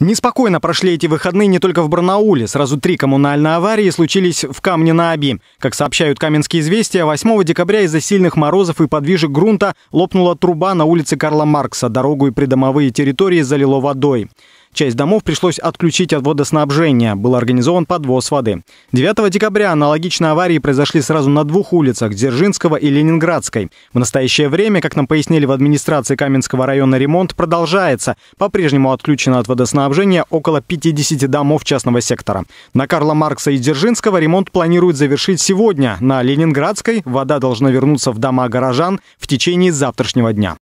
Неспокойно прошли эти выходные не только в Барнауле. Сразу три коммунальные аварии случились в Камне-на-Оби. Как сообщают каменские известия, 8 декабря из-за сильных морозов и подвижек грунта лопнула труба на улице Карла Маркса. Дорогу и придомовые территории залило водой. Часть домов пришлось отключить от водоснабжения. Был организован подвоз воды. 9 декабря аналогичные аварии произошли сразу на двух улицах – Дзержинского и Ленинградской. В настоящее время, как нам пояснили в администрации Каменского района, ремонт продолжается. По-прежнему отключено от водоснабжения около 50 домов частного сектора. На Карла Маркса и Дзержинского ремонт планируют завершить сегодня. На Ленинградской вода должна вернуться в дома горожан в течение завтрашнего дня.